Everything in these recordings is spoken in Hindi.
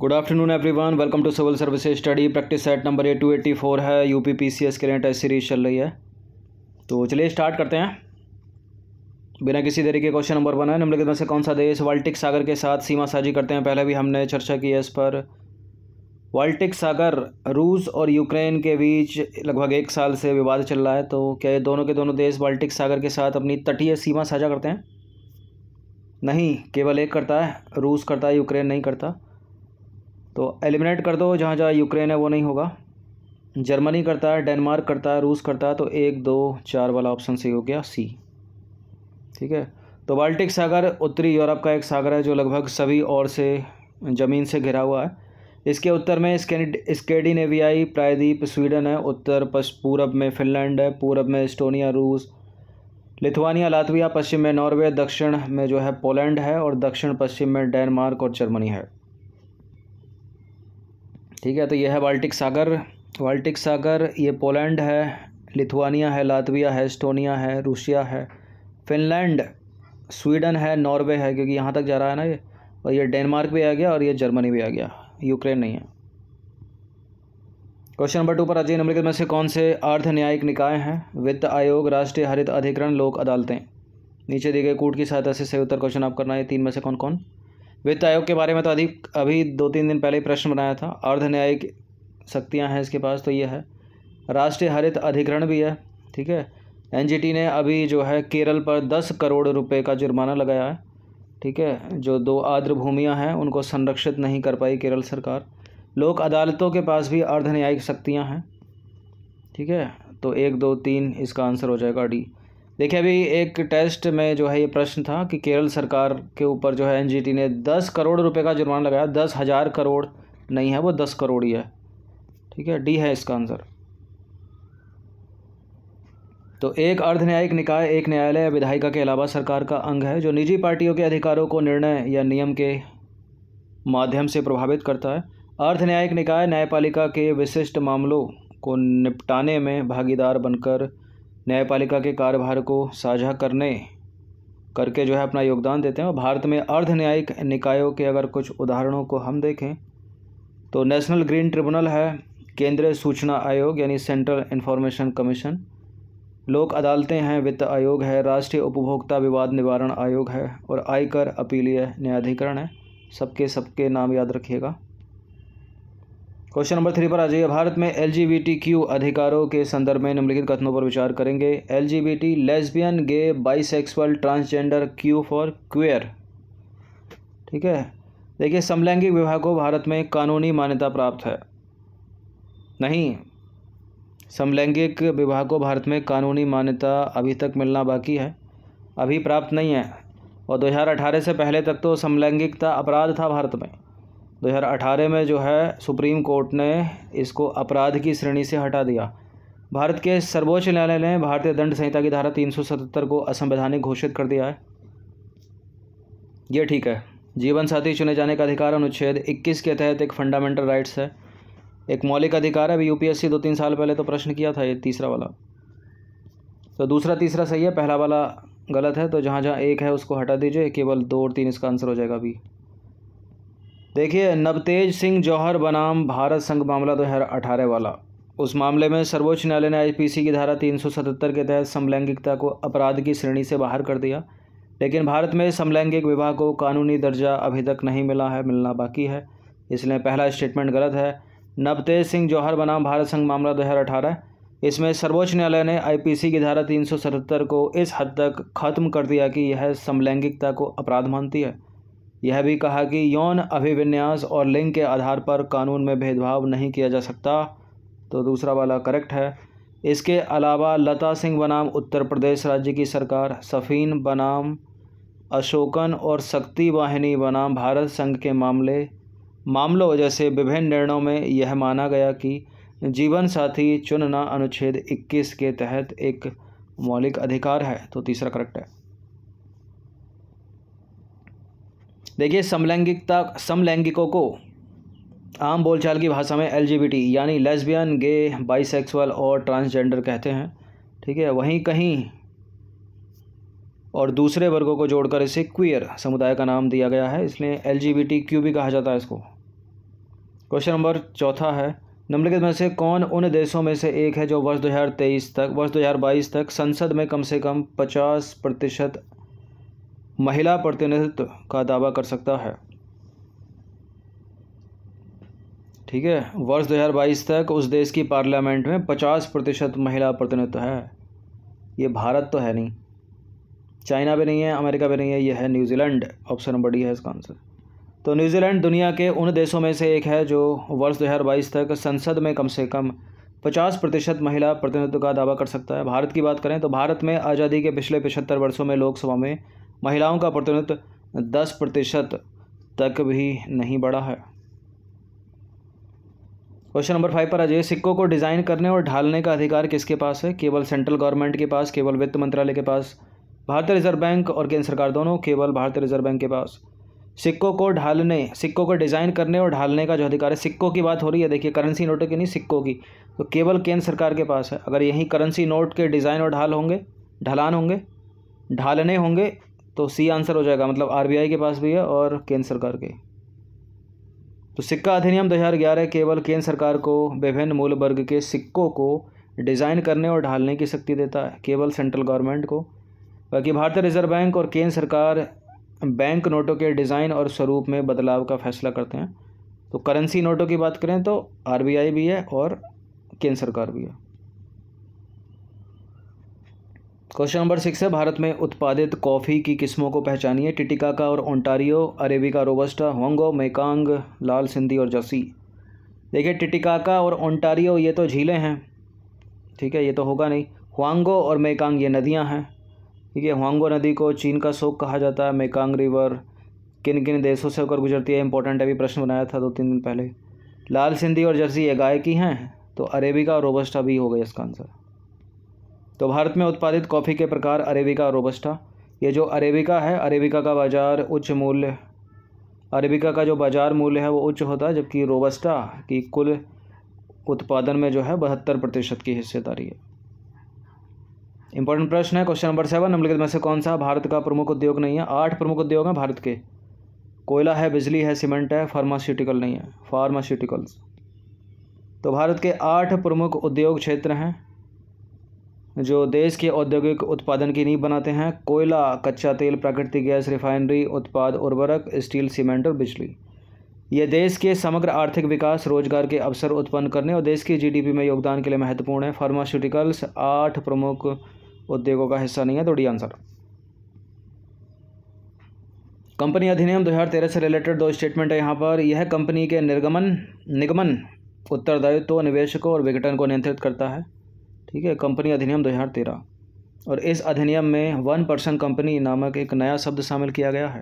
good afternoon everyone welcome to civil service study practice set number A two eighty four है U P P C S के लिए टेस्ट सीरीज चल रही है तो चलिए स्टार्ट करते हैं बिना किसी तरीके क्वेश्चन नंबर वन है निम्नलिखित में से कौन सा देश वाल्टिक सागर के साथ सीमा साझी करते हैं पहले भी हमने चर्चा की है इस पर वाल्टिक सागर रूस और यूक्रेन के बीच लगभग एक साल से विवाद चल रहा है तो क्या ये दोनों के दोनों देश बाल्टिक सागर के साथ अपनी तटीय सीमा साझा करते हैं नहीं केवल एक करता है रूस करता है यूक्रेन नहीं करता तो एलिमिनेट कर दो जहाँ जहाँ यूक्रेन है वो नहीं होगा जर्मनी करता है डेनमार्क करता है रूस करता है तो एक दो चार वाला ऑप्शन सही हो गया सी ठीक है तो बाल्टिक सागर उत्तरी यूरोप का एक सागर है जो लगभग सभी ओर से ज़मीन से घिरा हुआ है इसके उत्तर में स्केडिनेवियाई प्रायद्वीप स्वीडन है उत्तर पूरब में फिनलैंड है पूरब में एस्टोनिया रूस लिथुआनिया लातविया पश्चिम में नॉर्वे दक्षिण में जो है पोलैंड है और दक्षिण पश्चिम में डेनमार्क और जर्मनी है ठीक है तो यह है बाल्टिक सागर बाल्टिक सागर ये पोलैंड है लिथुआनिया है लातविया है एस्टोनिया है रूसिया है फिनलैंड स्वीडन है नॉर्वे है क्योंकि यहाँ तक जा रहा है ना ये और ये डेनमार्क भी आ गया और ये जर्मनी भी आ गया यूक्रेन नहीं है क्वेश्चन नंबर टू पर अजय निम्नलिखित में से कौन से अर्ध न्यायिक निकाय हैं वित्त आयोग राष्ट्रीय हरित अधिकरण लोक अदालतें नीचे दिए गए कूट की सहायता से सही उत्तर क्वेश्चन आप करना है तीन में से कौन कौन वित्त आयोग के बारे में तो अधिक अभी दो तीन दिन पहले ही प्रश्न बनाया था अर्ध न्यायिक शक्तियाँ हैं इसके पास तो ये है राष्ट्रीय हरित अधिकरण भी है ठीक है एनजीटी ने अभी जो है केरल पर दस करोड़ रुपए का जुर्माना लगाया है ठीक है जो दो आर्द्र भूमियाँ हैं उनको संरक्षित नहीं कर पाई केरल सरकार लोक अदालतों के पास भी अर्ध न्यायिक शक्तियाँ हैं ठीक है तो एक दो तीन इसका आंसर हो जाएगा डी देखिए अभी एक टेस्ट में जो है ये प्रश्न था कि केरल सरकार के ऊपर जो है एनजीटी ने दस करोड़ रुपए का जुर्माना लगाया दस हज़ार करोड़ नहीं है वो दस करोड़ ही है ठीक है डी है इसका आंसर तो एक अर्ध न्यायिक निकाय एक न्यायालय या विधायिका के अलावा सरकार का अंग है जो निजी पार्टियों के अधिकारों को निर्णय या नियम के माध्यम से प्रभावित करता है अर्ध न्यायिक निकाय न्यायपालिका के विशिष्ट मामलों को निपटाने में भागीदार बनकर न्यायपालिका के कार्यभार को साझा करने करके जो है अपना योगदान देते हैं और भारत में अर्ध न्यायिक निकायों के अगर कुछ उदाहरणों को हम देखें तो नेशनल ग्रीन ट्रिब्यूनल है केंद्रीय सूचना आयोग यानी सेंट्रल इन्फॉर्मेशन कमीशन लोक अदालतें हैं वित्त आयोग है राष्ट्रीय उपभोक्ता विवाद निवारण आयोग है और आयकर अपीलीय न्यायाधिकरण है सबके सबके नाम याद रखिएगा क्वेश्चन नंबर थ्री पर आ जाइए भारत में एल अधिकारों के संदर्भ में निम्नलिखित कथनों पर विचार करेंगे L G B T lesbian gay bisexual transgender Q for queer ठीक है देखिए समलैंगिक विवाह को भारत में कानूनी मान्यता प्राप्त है नहीं समलैंगिक विवाह को भारत में कानूनी मान्यता अभी तक मिलना बाकी है अभी प्राप्त नहीं है और दो से पहले तक तो समलैंगिकता अपराध था भारत में 2018 में जो है सुप्रीम कोर्ट ने इसको अपराध की श्रेणी से हटा दिया भारत के सर्वोच्च न्यायालय ने भारतीय दंड संहिता की धारा 377 को असंवैधानिक घोषित कर दिया है ये ठीक है जीवन साथी चुने जाने का अधिकार अनुच्छेद 21 के तहत एक फंडामेंटल राइट्स है एक मौलिक अधिकार है अभी यूपीएससी दो तीन साल पहले तो प्रश्न किया था ये तीसरा वाला तो दूसरा तीसरा सही है पहला वाला गलत है तो जहाँ जहाँ एक है उसको हटा दीजिए केवल दो और तीन इसका आंसर हो जाएगा अभी देखिए नवतेज सिंह जौहर बनाम भारत संघ मामला दो हज़ार वाला उस मामले में सर्वोच्च न्यायालय ने आईपीसी की धारा 377 के तहत समलैंगिकता को अपराध की श्रेणी से बाहर कर दिया लेकिन भारत में समलैंगिक विवाह को कानूनी दर्जा अभी तक नहीं मिला है मिलना बाकी है इसलिए पहला स्टेटमेंट गलत है नवतेज सिंह जौहर बनाम भारत संघ मामला दो इसमें सर्वोच्च न्यायालय ने आईपीसी की धारा 377 को इस हद तक खत्म कर दिया कि यह समलैंगिकता को अपराध मानती है यह भी कहा कि यौन अभिविन्यास और लिंग के आधार पर कानून में भेदभाव नहीं किया जा सकता तो दूसरा वाला करेक्ट है इसके अलावा लता सिंह बनाम उत्तर प्रदेश राज्य की सरकार सफ़ीन बनाम अशोकन और शक्ति वाहिनी बनाम भारत संघ के मामले मामलों जैसे विभिन्न निर्णयों में यह माना गया कि जीवन साथी चुनना अनुच्छेद 21 के तहत एक मौलिक अधिकार है तो तीसरा करेक्ट है देखिए समलैंगिकता समलैंगिकों को आम बोलचाल की भाषा में एलजीबीटी यानी लेस्बियन गे बाइसेक्सुअल और ट्रांसजेंडर कहते हैं ठीक है वहीं कहीं और दूसरे वर्गों को जोड़कर इसे क्वियर समुदाय का नाम दिया गया है इसलिए L G B T Q भी कहा जाता है इसको क्वेश्चन नंबर चौथा है निम्नलिखित में से कौन उन देशों में से एक है जो वर्ष 2023 तक वर्ष 2022 तक संसद में कम से कम 50 प्रतिशत महिला प्रतिनिधित्व का दावा कर सकता है ठीक है वर्ष 2022 तक उस देश की पार्लियामेंट में 50 प्रतिशत महिला प्रतिनिधित्व है ये भारत तो है नहीं चाइना भी नहीं है अमेरिका भी नहीं है यह है न्यूजीलैंड ऑप्शन नंबर डी है इसका आंसर तो न्यूजीलैंड दुनिया के उन देशों में से एक है जो वर्ष दो तक संसद में कम से कम पचास प्रतिशत महिला प्रतिनिधित्व का दावा कर सकता है भारत की बात करें तो भारत में आज़ादी के पिछले पचहत्तर वर्षों में लोकसभा में महिलाओं का प्रतिनिधित्व दस प्रतिशत तक भी नहीं बढ़ा है क्वेश्चन नंबर फाइव पर अजय सिक्कों को डिज़ाइन करने और ढालने का अधिकार किसके पास है केवल सेंट्रल गवर्नमेंट के पास केवल वित्त मंत्रालय के पास भारतीय रिजर्व बैंक और केंद्र सरकार दोनों केवल भारतीय रिजर्व बैंक के पास सिक्कों को ढालने सिक्कों को डिज़ाइन करने और ढालने का जो अधिकार है सिक्कों की बात हो रही है देखिए करेंसी नोटों की नहीं सिक्कों की तो केवल केंद्र सरकार के पास है अगर यही करेंसी नोट के डिज़ाइन और ढाल होंगे ढलान होंगे ढालने होंगे तो सी आंसर हो जाएगा मतलब आरबीआई के पास भी है और केंद्र सरकार के तो सिक्का अधिनियम दो हज़ार ग्यारह केवल केंद्र सरकार को विभिन्न मूल वर्ग के सिक्कों को डिज़ाइन करने और ढालने की शक्ति देता है केवल सेंट्रल गवर्नमेंट को बाकी भारतीय रिजर्व बैंक और केंद्र सरकार बैंक नोटों के डिज़ाइन और स्वरूप में बदलाव का फैसला करते हैं तो करेंसी नोटों की बात करें तो आरबीआई भी है और केंद्र सरकार भी है क्वेश्चन नंबर सिक्स है भारत में उत्पादित कॉफ़ी की किस्मों को पहचानिए टिटिकाका और ओंटारियो अरेबिका रोबस्टा होंगो मेकांग लाल सिंधी और जसी देखिए टिटिकाका और ओंटारियो ये तो झीलें हैं ठीक है ये तो होगा नहीं हुआंगो और मेकांग ये नदियाँ हैं ठीक है हुआंगो नदी को चीन का शोक कहा जाता है मेकांग रिवर किन किन देशों से होकर गुजरती है इंपॉर्टेंट अभी प्रश्न बनाया था दो तीन दिन पहले लाल सिंधी और जर्सी ये गाय की हैं तो अरेबिका और रोबस्टा भी हो गया इसका आंसर तो भारत में उत्पादित कॉफ़ी के प्रकार अरेबिका और रोबस्टा ये जो अरेबिका है अरेबिका का बाज़ार उच्च मूल्य अरेबिका का जो बाज़ार मूल्य है वो उच्च होता है जबकि रोबस्टा की कुल उत्पादन में जो है बहत्तर प्रतिशत की हिस्सेदारी है इंपॉर्टेंट प्रश्न है क्वेश्चन नंबर सेवन निम्नलिखित में से कौन सा भारत का प्रमुख उद्योग नहीं है आठ प्रमुख उद्योग हैं भारत के कोयला है बिजली है सीमेंट है फार्मास्यूटिकल नहीं है फार्मास्यूटिकल्स तो भारत के आठ प्रमुख उद्योग क्षेत्र हैं जो देश के औद्योगिक उत्पादन की नींव बनाते हैं कोयला कच्चा तेल प्राकृतिक गैस रिफाइनरी उत्पाद उर्वरक स्टील सीमेंट और बिजली यह देश के समग्र आर्थिक विकास रोजगार के अवसर उत्पन्न करने और देश की जीडीपी में योगदान के लिए महत्वपूर्ण है फार्मास्यूटिकल्स आठ प्रमुख उद्योगों का हिस्सा नहीं है तो डी आंसर कंपनी अधिनियम 2013 से रिलेटेड दो स्टेटमेंट है यहाँ पर यह कंपनी के निर्गमन निगमन उत्तरदायित्व निवेशकों और विघटन को नियंत्रित करता है ठीक है कंपनी अधिनियम तेरह और इस अधिनियम में वन पर्सन कंपनी नामक एक नया शब्द शामिल किया गया है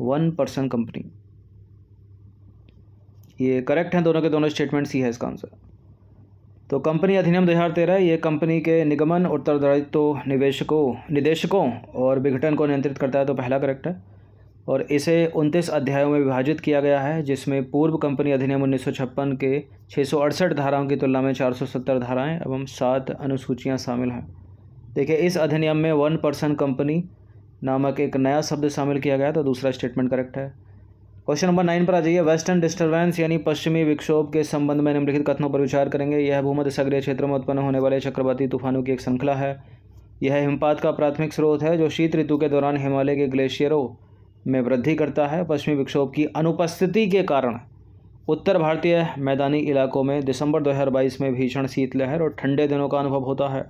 वन पर्सन कंपनी ये करेक्ट हैं दोनों के दोनों स्टेटमेंट सी है इसका आंसर तो कंपनी अधिनियम दो हजार तेरह ये कंपनी के निगमन उत्तरदायित्व निवेशकों निदेशकों और विघटन को नियंत्रित करता है तो पहला करेक्ट है और इसे उनतीस अध्यायों में विभाजित किया गया है जिसमें पूर्व कंपनी अधिनियम उन्नीस के छः धाराओं की तुलना में 470 धाराएं एवं सात अनुसूचियां शामिल हैं देखिए इस अधिनियम में वन पर्सन कंपनी नामक एक नया शब्द शामिल किया गया तो दूसरा स्टेटमेंट करेक्ट है क्वेश्चन नंबर नाइन पर आ जाइए वेस्टर्न डिस्टर्बेंस यानी पश्चिमी विक्षोभ के संबंध में निम्नलिखित कथनों पर विचार करेंगे यह भूमध्य सागरीय क्षेत्र में उत्पन्न होने वाले चक्रवाती तूफानों की एक श्रृंखला है यह हिमपात का प्राथमिक स्रोत है जो शीत ऋतु के दौरान हिमालय के ग्लेशियरों में वृद्धि करता है पश्चिमी विक्षोभ की अनुपस्थिति के कारण उत्तर भारतीय मैदानी इलाकों में दिसंबर 2022 में भीषण शीतलहर और ठंडे दिनों का अनुभव होता है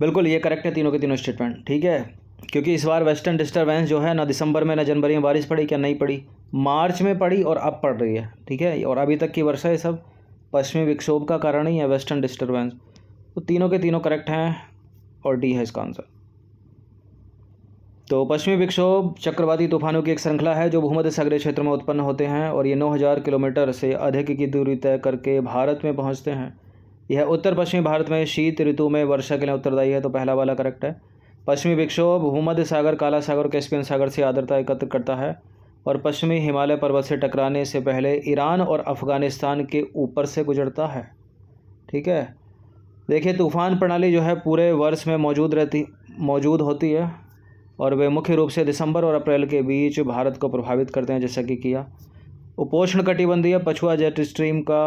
बिल्कुल ये करेक्ट है तीनों के तीनों स्टेटमेंट ठीक है क्योंकि इस बार वेस्टर्न डिस्टर्बेंस जो है ना दिसंबर में ना जनवरी में बारिश पड़ी क्या नहीं पड़ी मार्च में पड़ी और अब पड़ रही है ठीक है और अभी तक की वर्षा ये सब पश्चिमी विक्षोभ का कारण ही है वेस्टर्न डिस्टर्बेंस तो तीनों के तीनों करेक्ट हैं और डी है इसका आंसर तो पश्चिमी विक्षोभ चक्रवाती तूफानों की एक श्रृंखला है जो भूमध्य सागरीय क्षेत्र में उत्पन्न होते हैं और ये 9000 किलोमीटर से अधिक की दूरी तय करके भारत में पहुंचते हैं यह उत्तर पश्चिमी भारत में शीत ऋतु में वर्षा के लिए उत्तरदायी है तो पहला वाला करेक्ट है पश्चिमी विक्षोभ भूमध्य सागर काला सागर और कैस्पियन सागर से आर्द्रता एकत्र करता है और पश्चिमी हिमालय पर्वत से टकराने से पहले ईरान और अफ़गानिस्तान के ऊपर से गुजरता है ठीक है देखिए तूफ़ान प्रणाली जो है पूरे वर्ष में मौजूद रहती मौजूद होती है और वे मुख्य रूप से दिसंबर और अप्रैल के बीच भारत को प्रभावित करते हैं जैसा कि किया उपोषण कटिबंधीय पछुआ जेट स्ट्रीम का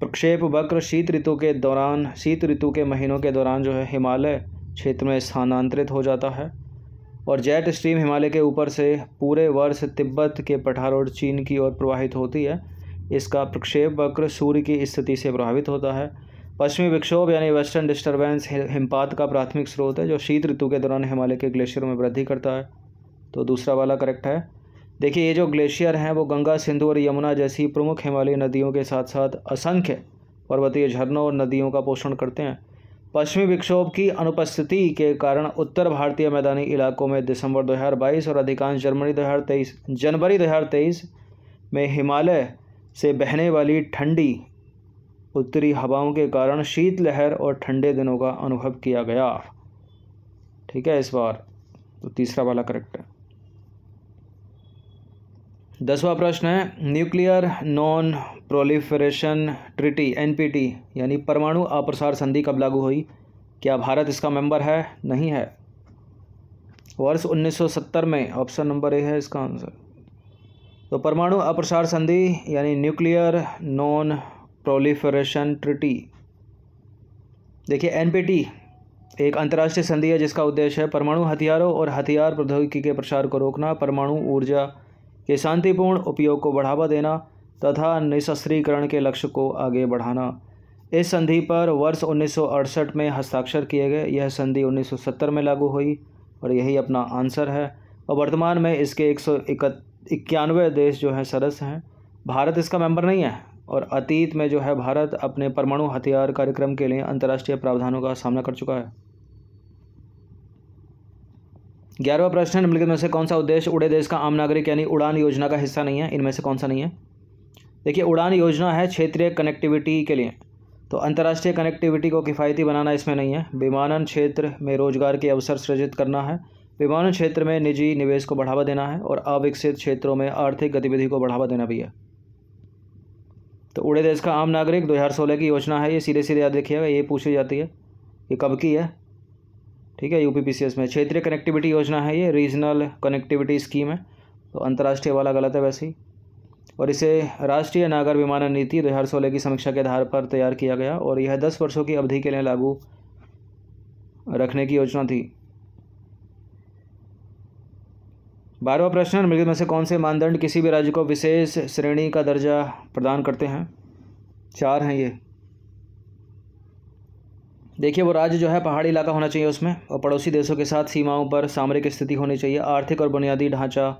प्रक्षेप वक्र शीत ऋतु के दौरान शीत ऋतु के महीनों के दौरान जो है हिमालय क्षेत्र में स्थानांतरित हो जाता है और जेट स्ट्रीम हिमालय के ऊपर से पूरे वर्ष तिब्बत के पठार और चीन की ओर प्रवाहित होती है इसका प्रक्षेप वक्र सूर्य की स्थिति से प्रभावित होता है पश्चिमी विक्षोभ यानी वेस्टर्न डिस्टर्बेंस हिमपात का प्राथमिक स्रोत है जो शीत ऋतु के दौरान हिमालय के ग्लेशियरों में वृद्धि करता है तो दूसरा वाला करेक्ट है देखिए ये जो ग्लेशियर हैं वो गंगा सिंधु और यमुना जैसी प्रमुख हिमालयी नदियों के साथ साथ असंख्य पर्वतीय झरनों और नदियों का पोषण करते हैं पश्चिमी विक्षोभ की अनुपस्थिति के कारण उत्तर भारतीय मैदानी इलाकों में दिसंबर 2022 और अधिकांश जर्मनी 2023 जनवरी 2023 में हिमालय से बहने वाली ठंडी उत्तरी हवाओं के कारण शीतलहर और ठंडे दिनों का अनुभव किया गया ठीक है इस बार तो तीसरा वाला करेक्ट है दसवा प्रश्न है nuclear non proliferation treaty NPT यानी परमाणु अप्रसार संधि कब लागू हुई क्या भारत इसका मेंबर है नहीं है वर्ष 1970 में ऑप्शन नंबर ए है इसका आंसर तो परमाणु अप्रसार संधि यानी न्यूक्लियर नॉन प्रोलिफरेशन ट्रिटी देखिए एनपीटी एक अंतर्राष्ट्रीय संधि है जिसका उद्देश्य है परमाणु हथियारों और हथियार प्रौद्योगिकी के प्रसार को रोकना परमाणु ऊर्जा के शांतिपूर्ण उपयोग को बढ़ावा देना तथा निशस्त्रीकरण के लक्ष्य को आगे बढ़ाना इस संधि पर वर्ष उन्नीस में हस्ताक्षर किए गए यह संधि 1970 में लागू हुई और यही अपना आंसर है और वर्तमान में इसके एक सौ इक्यानवे देश जो हैं सदस्य हैं भारत इसका मेंबर नहीं है और अतीत में जो है भारत अपने परमाणु हथियार कार्यक्रम के लिए अंतर्राष्ट्रीय प्रावधानों का सामना कर चुका है ग्यारहवा प्रश्न निम्नलिखित में से कौन सा उद्देश्य उड़े देश का आम नागरिक यानी उड़ान योजना का हिस्सा नहीं है इनमें से कौन सा नहीं है देखिए उड़ान योजना है क्षेत्रीय कनेक्टिविटी के लिए तो अंतर्राष्ट्रीय कनेक्टिविटी को किफ़ायती बनाना इसमें नहीं है विमानन क्षेत्र में रोजगार के अवसर सृजित करना है विमानन क्षेत्र में निजी निवेश को बढ़ावा देना है और अविकसित क्षेत्रों में आर्थिक गतिविधि को बढ़ावा देना भी है तो उड़े देश का आम नागरिक सोलह की योजना है ये सीधे सीधे याद रखिएगा ये पूछी जाती है ये कब की है ठीक है एस में क्षेत्रीय कनेक्टिविटी योजना है ये रीजनल कनेक्टिविटी स्कीम है तो अंतर्राष्ट्रीय वाला गलत है वैसे ही और इसे राष्ट्रीय नागर विमानन नीति सोलह की समीक्षा के आधार पर तैयार किया गया और यह दस वर्षों की अवधि के लिए लागू रखने की योजना थी बारहवा प्रश्न निम्नलिखित में से कौन से मानदंड किसी भी राज्य को विशेष श्रेणी का दर्जा प्रदान करते हैं चार हैं ये देखिए वो राज्य जो है पहाड़ी इलाका होना चाहिए उसमें और पड़ोसी देशों के साथ सीमाओं पर सामरिक स्थिति होनी चाहिए आर्थिक और बुनियादी ढांचा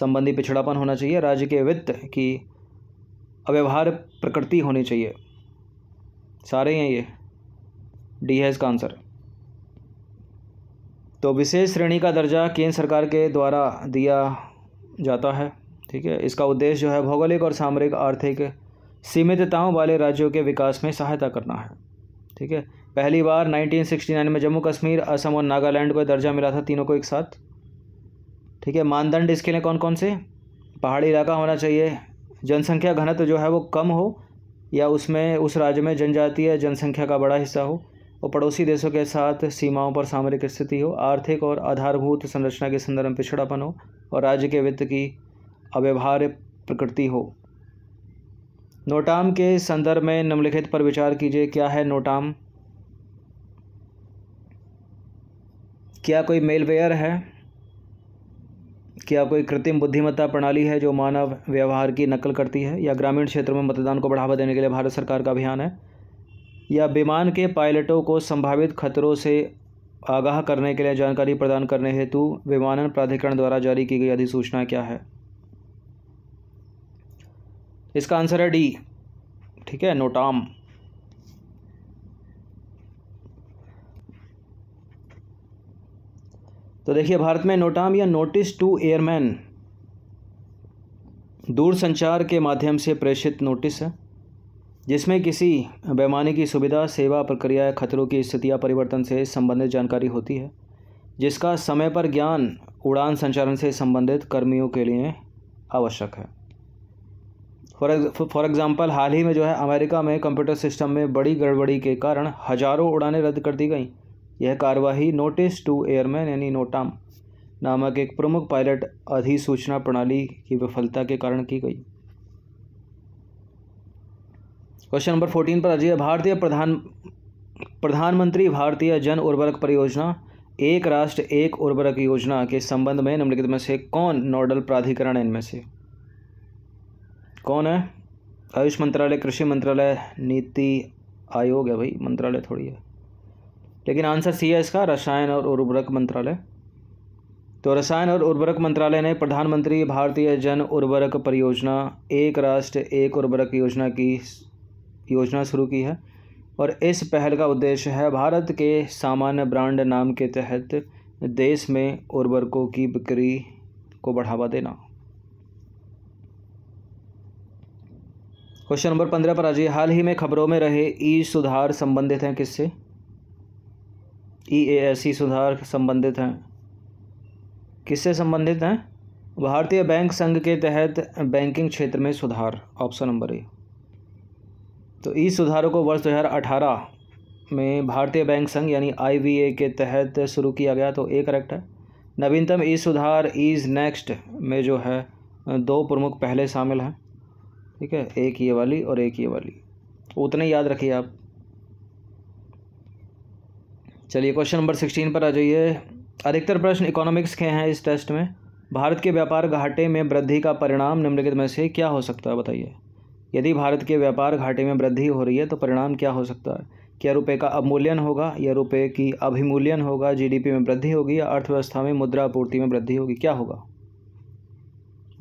संबंधी पिछड़ापन होना चाहिए राज्य के वित्त की अव्यवहार प्रकृति होनी चाहिए सारे हैं ये डी है इसका आंसर तो विशेष श्रेणी का दर्जा केंद्र सरकार के द्वारा दिया जाता है ठीक है इसका उद्देश्य जो है भौगोलिक और सामरिक आर्थिक सीमितताओं वाले राज्यों के विकास में सहायता करना है ठीक है पहली बार 1969 में जम्मू कश्मीर असम और नागालैंड को दर्जा मिला था तीनों को एक साथ ठीक है मानदंड इसके लिए कौन कौन से पहाड़ी इलाका होना चाहिए जनसंख्या घनत्व जो है वो कम हो या उसमें उस राज्य में जनजातीय जनसंख्या का बड़ा हिस्सा हो और पड़ोसी देशों के साथ सीमाओं पर सामरिक स्थिति हो आर्थिक और आधारभूत संरचना के संदर्भ में पिछड़ापन हो और राज्य के वित्त की अव्यवहार्य प्रकृति हो नोटाम के संदर्भ में निम्नलिखित पर विचार कीजिए क्या है नोटाम क्या कोई मेलवेयर है क्या कोई कृत्रिम बुद्धिमत्ता प्रणाली है जो मानव व्यवहार की नकल करती है या ग्रामीण क्षेत्रों में मतदान को बढ़ावा देने के लिए भारत सरकार का अभियान है या विमान के पायलटों को संभावित खतरों से आगाह करने के लिए जानकारी प्रदान करने हेतु विमानन प्राधिकरण द्वारा जारी की गई अधिसूचना क्या है इसका आंसर है डी ठीक है नोटाम तो देखिए भारत में नोटाम या नोटिस टू एयरमैन दूर संचार के माध्यम से प्रेषित नोटिस है जिसमें किसी बेमानी की सुविधा सेवा प्रक्रिया या खतरों की स्थिति या परिवर्तन से संबंधित जानकारी होती है जिसका समय पर ज्ञान उड़ान संचालन से संबंधित कर्मियों के लिए आवश्यक है फॉर एग्ज़ाम्पल हाल ही में जो है अमेरिका में कंप्यूटर सिस्टम में बड़ी गड़बड़ी के कारण हज़ारों उड़ानें रद्द कर दी गई यह कार्यवाही नोटिस टू एयरमैन यानी नोटाम नामक एक प्रमुख पायलट अधिसूचना प्रणाली की विफलता के कारण की गई क्वेश्चन नंबर फोर्टीन पर अजय भारतीय प्रधान प्रधानमंत्री भारतीय जन उर्वरक परियोजना एक राष्ट्र एक उर्वरक योजना के संबंध में निम्नलिखित में से कौन नोडल प्राधिकरण है इनमें से कौन है आयुष मंत्रालय कृषि मंत्रालय नीति आयोग है भाई मंत्रालय थोड़ी है लेकिन आंसर सी है इसका रसायन और उर्वरक मंत्रालय तो रसायन और उर्वरक मंत्रालय ने प्रधानमंत्री भारतीय जन उर्वरक परियोजना एक राष्ट्र एक उर्वरक योजना की योजना शुरू की है और इस पहल का उद्देश्य है भारत के सामान्य ब्रांड नाम के तहत देश में उर्वरकों की बिक्री को बढ़ावा देना क्वेश्चन नंबर पंद्रह पर आ जाइए हाल ही में खबरों में रहे ई सुधार संबंधित हैं किससे सी e सुधार संबंधित हैं किससे संबंधित हैं भारतीय बैंक संघ के तहत बैंकिंग क्षेत्र में सुधार ऑप्शन नंबर ए तो ई सुधारों को वर्ष 2018 में भारतीय बैंक संघ यानी आईबीए के तहत शुरू किया गया तो ए करेक्ट है नवीनतम ई सुधार इज नेक्स्ट में जो है दो प्रमुख पहले शामिल हैं ठीक है एक ये वाली और एक ये वाली उतने याद रखिए आप चलिए क्वेश्चन नंबर सिक्सटीन पर आ जाइए अधिकतर प्रश्न इकोनॉमिक्स के हैं इस टेस्ट में भारत के व्यापार घाटे में वृद्धि का परिणाम निम्नलिखित में से क्या हो सकता है बताइए यदि भारत के व्यापार घाटे में वृद्धि हो रही है तो परिणाम क्या हो सकता है क्या रुपये का अवमूल्यन होगा या रुपये की अभिमूल्यन होगा जीडीपी में वृद्धि होगी या अर्थव्यवस्था में मुद्रा आपूर्ति में वृद्धि होगी क्या होगा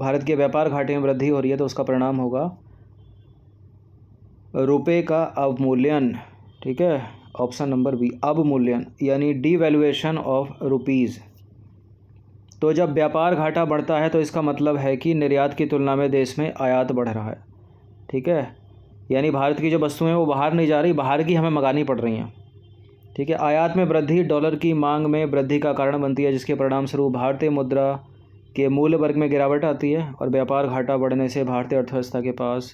भारत के व्यापार घाटे में वृद्धि हो रही है तो उसका परिणाम होगा रुपये का अवमूल्यन ठीक है ऑप्शन नंबर बी अवमूल्यन यानी डी वैल्यूएशन ऑफ रुपीज़ तो जब व्यापार घाटा बढ़ता है तो इसका मतलब है कि निर्यात की तुलना में देश में आयात बढ़ रहा है ठीक है यानी भारत की जो वस्तुएं हैं वो बाहर नहीं जा रही बाहर की हमें मंगानी पड़ रही हैं ठीक है आयात में वृद्धि डॉलर की मांग में वृद्धि का कारण बनती है जिसके परिणामस्वरूप भारतीय मुद्रा के मूल्य वर्ग में गिरावट आती है और व्यापार घाटा बढ़ने से भारतीय अर्थव्यवस्था के पास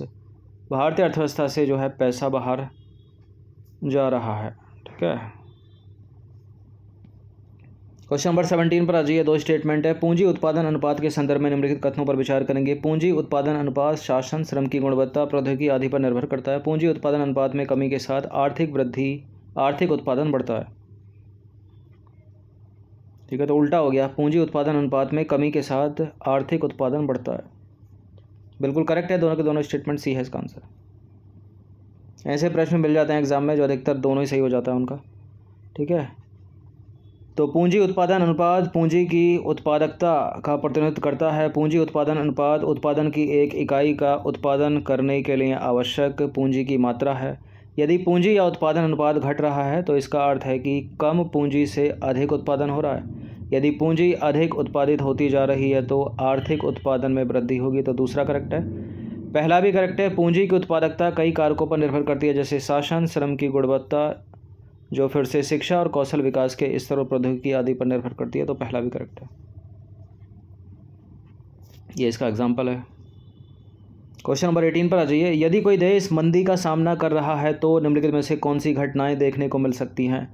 भारतीय अर्थव्यवस्था से जो है पैसा बाहर जा रहा है ठीक है क्वेश्चन नंबर सेवनटीन पर आ जाइए दो स्टेटमेंट है पूंजी उत्पादन अनुपात के संदर्भ में निम्नलिखित कथनों पर विचार करेंगे पूंजी उत्पादन अनुपात शासन श्रम की गुणवत्ता प्रौद्योगिकी आदि पर निर्भर करता है पूंजी उत्पादन अनुपात में कमी के साथ आर्थिक वृद्धि आर्थिक उत्पादन बढ़ता है ठीक है तो उल्टा हो गया पूंजी उत्पादन अनुपात में कमी के साथ आर्थिक उत्पादन बढ़ता है बिल्कुल करेक्ट है दोनों के दोनों स्टेटमेंट सी है इसका आंसर ऐसे प्रश्न मिल जाते हैं एग्ज़ाम में जो अधिकतर दोनों ही सही हो जाता है उनका ठीक है तो पूंजी उत्पादन अनुपात पूंजी की उत्पादकता का प्रतिनिधित्व करता है पूंजी उत्पादन अनुपात उत्पादन की एक इकाई का उत्पादन करने के लिए आवश्यक पूंजी की मात्रा है यदि पूंजी या उत्पादन अनुपात घट रहा है तो इसका अर्थ है कि कम पूंजी से अधिक उत्पादन हो रहा है यदि पूंजी अधिक उत्पादित होती जा रही है तो आर्थिक उत्पादन में वृद्धि होगी तो दूसरा करेक्ट है पहला भी करेक्ट है पूंजी की उत्पादकता कई कारकों पर निर्भर करती है जैसे शासन श्रम की गुणवत्ता जो फिर से शिक्षा और कौशल विकास के स्तर और प्रौद्योगिकी आदि पर निर्भर करती है तो पहला भी करेक्ट है ये इसका एग्जाम्पल है क्वेश्चन नंबर एटीन पर आ जाइए यदि कोई देश मंदी का सामना कर रहा है तो निम्नलिखित में से कौन सी घटनाएं देखने को मिल सकती हैं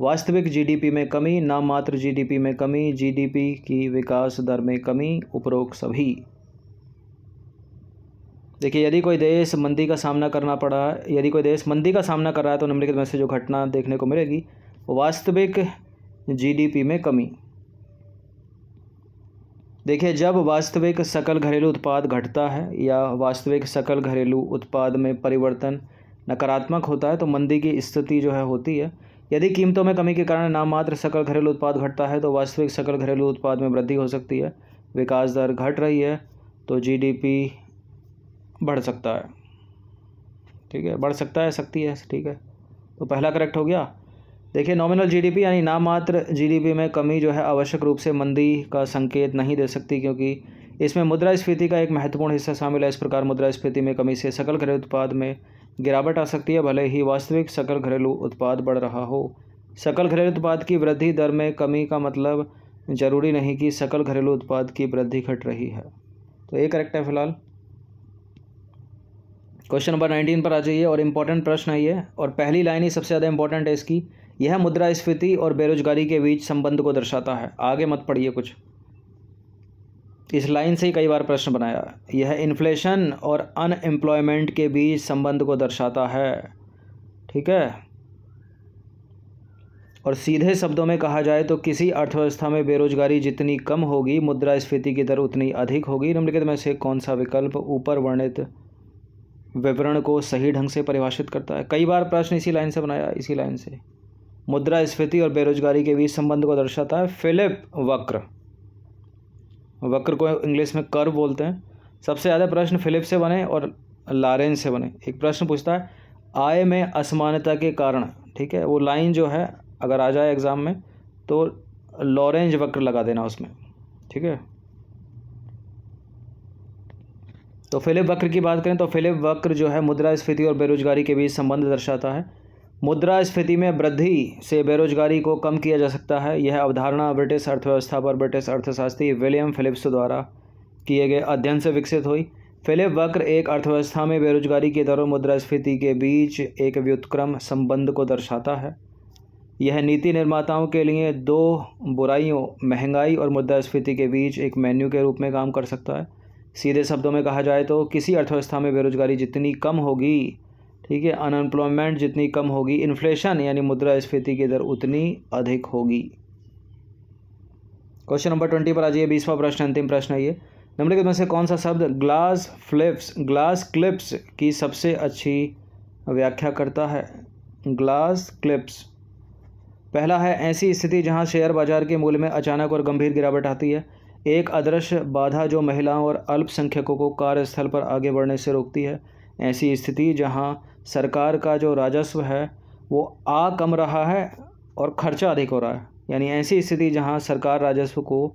वास्तविक जीडीपी में कमी नाम मात्र जीडीपी में कमी जीडीपी की विकास दर में कमी उपरोक्त सभी देखिए यदि कोई देश मंदी का सामना करना पड़ा यदि कोई देश मंदी का सामना कर रहा है तो निम्नलिखित में से जो घटना देखने को मिलेगी वास्तविक जीडीपी में कमी देखिए जब वास्तविक सकल घरेलू उत्पाद घटता है या वास्तविक सकल घरेलू उत्पाद में परिवर्तन नकारात्मक होता है तो मंदी की स्थिति जो है होती है यदि कीमतों में कमी के कारण नाममात्र सकल घरेलू उत्पाद घटता है तो वास्तविक सकल घरेलू उत्पाद में वृद्धि हो सकती है विकास दर घट रही है तो जीडीपी बढ़ सकता है ठीक है बढ़ सकता है सकती है ठीक है तो पहला करेक्ट हो गया देखिए नॉमिनल जीडीपी यानी नामात्र जीडीपी में कमी जो है आवश्यक रूप से मंदी का संकेत नहीं दे सकती क्योंकि इसमें मुद्रास्फीति का एक महत्वपूर्ण हिस्सा शामिल है इस प्रकार मुद्रास्फीति में कमी से सकल घरेलू उत्पाद में गिरावट आ सकती है भले ही वास्तविक सकल घरेलू उत्पाद बढ़ रहा हो सकल घरेलू उत्पाद की वृद्धि दर में कमी का मतलब जरूरी नहीं कि सकल घरेलू उत्पाद की वृद्धि घट रही है तो ये करेक्ट है फिलहाल क्वेश्चन नंबर नाइनटीन पर आ जाइए और इम्पोर्टेंट प्रश्न है ये और पहली लाइन ही सबसे ज़्यादा इम्पॉर्टेंट है इसकी यह मुद्रास्फीति और बेरोजगारी के बीच संबंध को दर्शाता है आगे मत पढ़िए कुछ इस लाइन से ही कई बार प्रश्न बनाया यह इन्फ्लेशन और अनएम्प्लॉयमेंट के बीच संबंध को दर्शाता है ठीक है और सीधे शब्दों में कहा जाए तो किसी अर्थव्यवस्था में बेरोजगारी जितनी कम होगी मुद्रा स्फीति की दर उतनी अधिक होगी निम्नलिखित में से कौन सा विकल्प ऊपर वर्णित विवरण को सही ढंग से परिभाषित करता है कई बार प्रश्न इसी लाइन से बनाया इसी लाइन से मुद्रा स्फीति और बेरोजगारी के बीच संबंध को दर्शाता है फिलिप वक्र वक्र को इंग्लिश में कर्व बोलते हैं सबसे ज़्यादा प्रश्न फिलिप से बने और लारेंस से बने एक प्रश्न पूछता है आय में असमानता के कारण ठीक है वो लाइन जो है अगर आ जाए एग्ज़ाम में तो लॉरेंज वक्र लगा देना उसमें ठीक है तो फिलिप वक्र की बात करें तो फिलिप वक्र जो है मुद्रास्फीति और बेरोजगारी के बीच संबंध दर्शाता है मुद्रा स्फीति में वृद्धि से बेरोजगारी को कम किया जा सकता है यह अवधारणा ब्रिटिश अर्थव्यवस्था पर ब्रिटिश अर्थशास्त्री विलियम फिलिप्स द्वारा किए गए अध्ययन से विकसित हुई फिलिप वक्र एक अर्थव्यवस्था में बेरोजगारी के दर और मुद्रास्फीति के बीच एक व्युतक्रम संबंध को दर्शाता है यह नीति निर्माताओं के लिए दो बुराइयों महंगाई और मुद्रास्फीति के बीच एक मेन्यू के रूप में काम कर सकता है सीधे शब्दों में कहा जाए तो किसी अर्थव्यवस्था में बेरोजगारी जितनी कम होगी ठीक है अनएम्प्लॉयमेंट जितनी कम होगी इन्फ्लेशन यानी मुद्रा स्फीति की दर उतनी अधिक होगी क्वेश्चन नंबर ट्वेंटी पर आ जाइए बीसवा प्रश्न अंतिम प्रश्न है ये निम्नलिखित में से कौन सा शब्द ग्लास फ्लिप्स ग्लास क्लिप्स की सबसे अच्छी व्याख्या करता है ग्लास क्लिप्स पहला है ऐसी स्थिति जहां शेयर बाजार के मूल्य में अचानक और गंभीर गिरावट आती है एक अदृश्य बाधा जो महिलाओं और अल्पसंख्यकों को कार्यस्थल पर आगे बढ़ने से रोकती है ऐसी स्थिति जहां सरकार का जो राजस्व है वो आ कम रहा है और खर्चा अधिक हो रहा है यानी ऐसी स्थिति जहां सरकार राजस्व को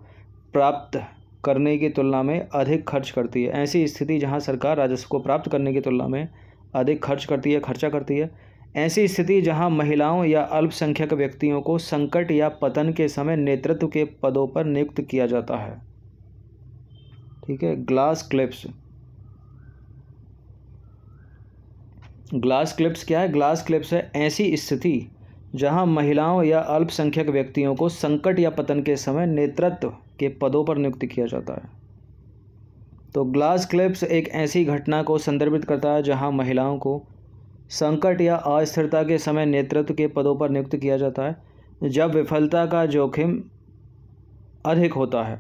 प्राप्त करने की तुलना में अधिक खर्च करती है ऐसी स्थिति जहां सरकार राजस्व को प्राप्त करने की तुलना में अधिक खर्च करती है खर्चा करती है ऐसी स्थिति जहां महिलाओं या अल्पसंख्यक व्यक्तियों को संकट या पतन के समय नेतृत्व के पदों पर नियुक्त किया जाता है ठीक है ग्लास क्लिप्स ग्लास क्लिप्स क्या है ग्लास क्लिप्स है ऐसी स्थिति जहां महिलाओं या अल्पसंख्यक व्यक्तियों को संकट या पतन के समय नेतृत्व के पदों पर नियुक्त किया जाता है तो ग्लास क्लिप्स एक ऐसी घटना को संदर्भित करता है जहां महिलाओं को संकट या अस्थिरता के समय नेतृत्व के पदों पर नियुक्त किया जाता है जब विफलता का जोखिम अधिक होता है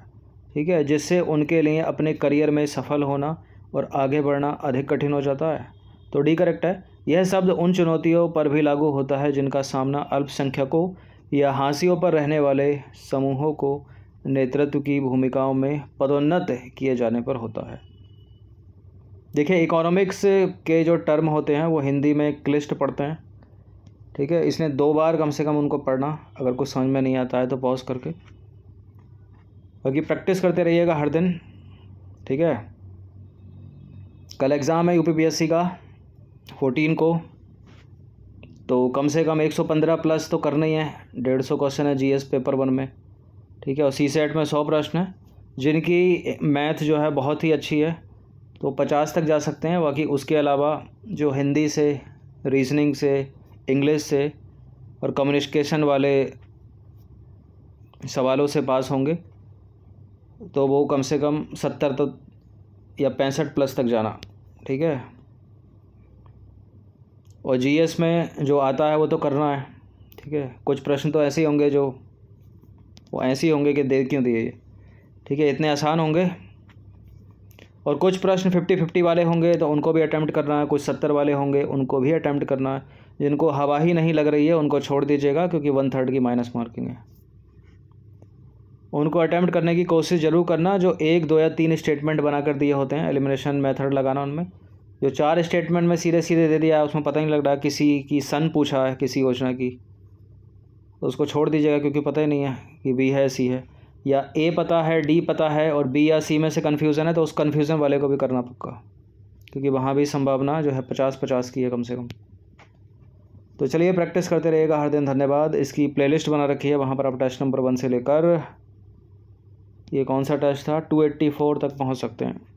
ठीक है जिससे उनके लिए अपने करियर में सफल होना और आगे बढ़ना अधिक कठिन हो जाता है तो डी करेक्ट है यह शब्द उन चुनौतियों पर भी लागू होता है जिनका सामना अल्पसंख्यकों या हाँसियों पर रहने वाले समूहों को नेतृत्व की भूमिकाओं में पदोन्नत किए जाने पर होता है देखिए इकोनॉमिक्स के जो टर्म होते हैं वो हिंदी में क्लिष्ट पढ़ते हैं ठीक है इसने दो बार कम से कम उनको पढ़ना अगर कुछ समझ में नहीं आता है तो पॉज करके बाकी प्रैक्टिस करते रहिएगा हर दिन ठीक है कल एग्ज़ाम है यूपीपीएससी का फोर्टीन को तो कम से कम एक सौ पंद्रह प्लस तो करना ही है डेढ़ सौ क्वेश्चन है जीएस पेपर वन में ठीक है और सी सेट में सौ प्रश्न हैं जिनकी मैथ जो है बहुत ही अच्छी है तो पचास तक जा सकते हैं बाकी उसके अलावा जो हिंदी से रीजनिंग से इंग्लिश से और कम्युनिकेशन वाले सवालों से पास होंगे तो वो कम से कम सत्तर तक तो या पैंसठ प्लस तक जाना ठीक है और जीएस में जो आता है वो तो करना है ठीक है कुछ प्रश्न तो ऐसे ही होंगे जो वो ऐसे ही होंगे कि दे क्यों दिए ठीक है इतने आसान होंगे और कुछ प्रश्न फिफ्टी फिफ्टी वाले होंगे तो उनको भी अटैम्प्ट करना है कुछ सत्तर वाले होंगे उनको भी अटैम्प्ट करना है जिनको हवा ही नहीं लग रही है उनको छोड़ दीजिएगा क्योंकि वन थर्ड की माइनस मार्किंग है उनको अटैम्प्ट करने की कोशिश जरूर करना जो एक दो या तीन स्टेटमेंट बनाकर दिए होते हैं एलिमिनेशन मेथड लगाना उनमें जो चार स्टेटमेंट में सीधे सीधे दे दिया उसमें पता ही नहीं लग रहा किसी की सन पूछा है किसी योजना की तो उसको छोड़ दीजिएगा क्योंकि पता ही नहीं है कि बी है सी है या ए पता है डी पता है और बी या सी में से कन्फ्यूज़न है तो उस कन्फ्यूज़न वाले को भी करना पक्का क्योंकि वहाँ भी संभावना जो है पचास पचास की है कम से कम तो चलिए प्रैक्टिस करते रहिएगा हर दिन धन्यवाद इसकी प्लेलिस्ट बना रखी है वहाँ पर आप टेस्ट नंबर वन से लेकर ये कौन सा टेस्ट था टू एट्टी फोर तक पहुँच सकते हैं